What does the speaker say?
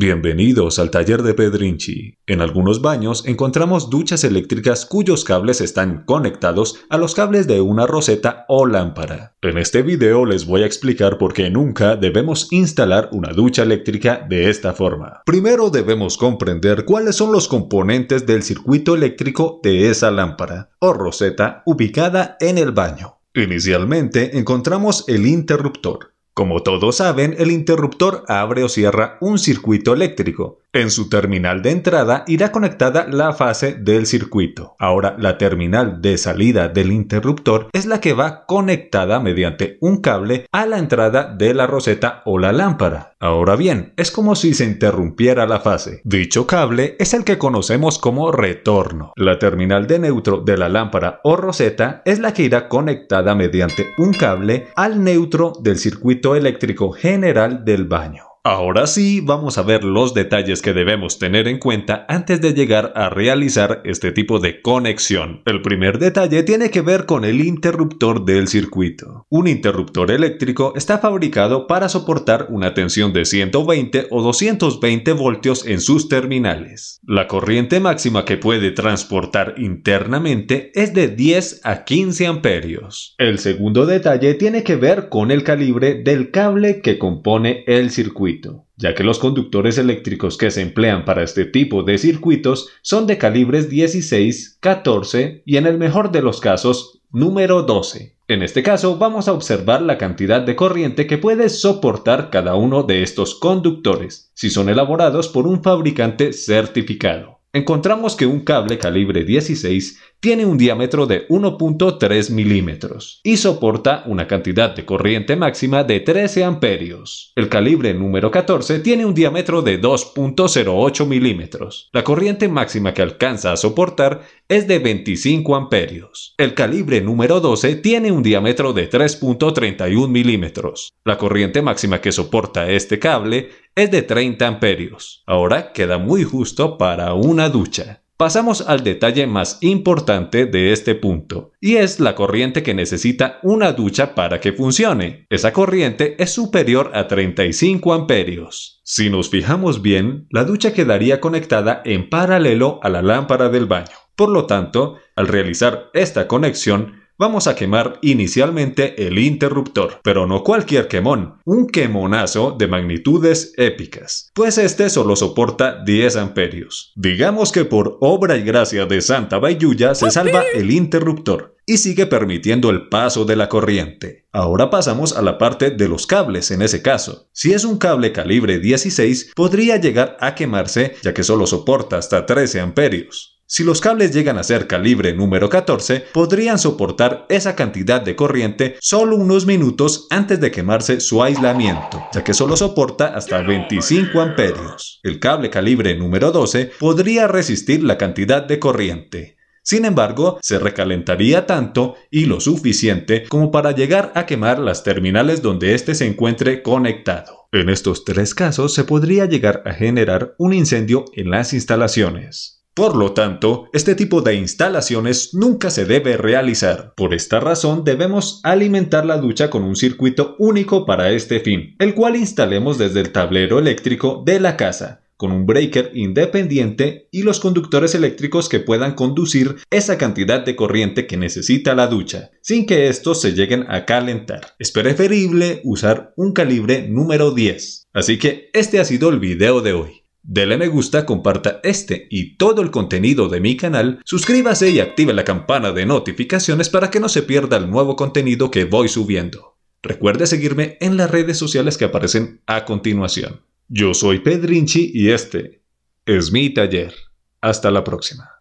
Bienvenidos al taller de Pedrinchi. En algunos baños encontramos duchas eléctricas cuyos cables están conectados a los cables de una roseta o lámpara. En este video les voy a explicar por qué nunca debemos instalar una ducha eléctrica de esta forma. Primero debemos comprender cuáles son los componentes del circuito eléctrico de esa lámpara o roseta ubicada en el baño. Inicialmente encontramos el interruptor, como todos saben, el interruptor abre o cierra un circuito eléctrico. En su terminal de entrada irá conectada la fase del circuito. Ahora la terminal de salida del interruptor es la que va conectada mediante un cable a la entrada de la roseta o la lámpara. Ahora bien, es como si se interrumpiera la fase. Dicho cable es el que conocemos como retorno. La terminal de neutro de la lámpara o roseta es la que irá conectada mediante un cable al neutro del circuito eléctrico general del baño. Ahora sí, vamos a ver los detalles que debemos tener en cuenta antes de llegar a realizar este tipo de conexión. El primer detalle tiene que ver con el interruptor del circuito. Un interruptor eléctrico está fabricado para soportar una tensión de 120 o 220 voltios en sus terminales. La corriente máxima que puede transportar internamente es de 10 a 15 amperios. El segundo detalle tiene que ver con el calibre del cable que compone el circuito ya que los conductores eléctricos que se emplean para este tipo de circuitos son de calibres 16, 14 y en el mejor de los casos número 12. En este caso vamos a observar la cantidad de corriente que puede soportar cada uno de estos conductores, si son elaborados por un fabricante certificado encontramos que un cable calibre 16 tiene un diámetro de 1.3 milímetros y soporta una cantidad de corriente máxima de 13 amperios. El calibre número 14 tiene un diámetro de 2.08 milímetros. La corriente máxima que alcanza a soportar es de 25 amperios. El calibre número 12 tiene un diámetro de 3.31 milímetros. La corriente máxima que soporta este cable es de 30 amperios. Ahora queda muy justo para una ducha. Pasamos al detalle más importante de este punto, y es la corriente que necesita una ducha para que funcione. Esa corriente es superior a 35 amperios. Si nos fijamos bien, la ducha quedaría conectada en paralelo a la lámpara del baño. Por lo tanto, al realizar esta conexión, Vamos a quemar inicialmente el interruptor, pero no cualquier quemón, un quemonazo de magnitudes épicas, pues este solo soporta 10 amperios. Digamos que por obra y gracia de Santa Bayuya se salva el interruptor y sigue permitiendo el paso de la corriente. Ahora pasamos a la parte de los cables en ese caso. Si es un cable calibre 16, podría llegar a quemarse ya que solo soporta hasta 13 amperios. Si los cables llegan a ser calibre número 14, podrían soportar esa cantidad de corriente solo unos minutos antes de quemarse su aislamiento, ya que solo soporta hasta 25 amperios. El cable calibre número 12 podría resistir la cantidad de corriente. Sin embargo, se recalentaría tanto y lo suficiente como para llegar a quemar las terminales donde éste se encuentre conectado. En estos tres casos se podría llegar a generar un incendio en las instalaciones. Por lo tanto, este tipo de instalaciones nunca se debe realizar. Por esta razón debemos alimentar la ducha con un circuito único para este fin, el cual instalemos desde el tablero eléctrico de la casa con un breaker independiente y los conductores eléctricos que puedan conducir esa cantidad de corriente que necesita la ducha, sin que estos se lleguen a calentar. Es preferible usar un calibre número 10. Así que este ha sido el video de hoy. Dele me gusta, comparta este y todo el contenido de mi canal, suscríbase y active la campana de notificaciones para que no se pierda el nuevo contenido que voy subiendo. Recuerde seguirme en las redes sociales que aparecen a continuación. Yo soy Pedrinchi y este es mi taller. Hasta la próxima.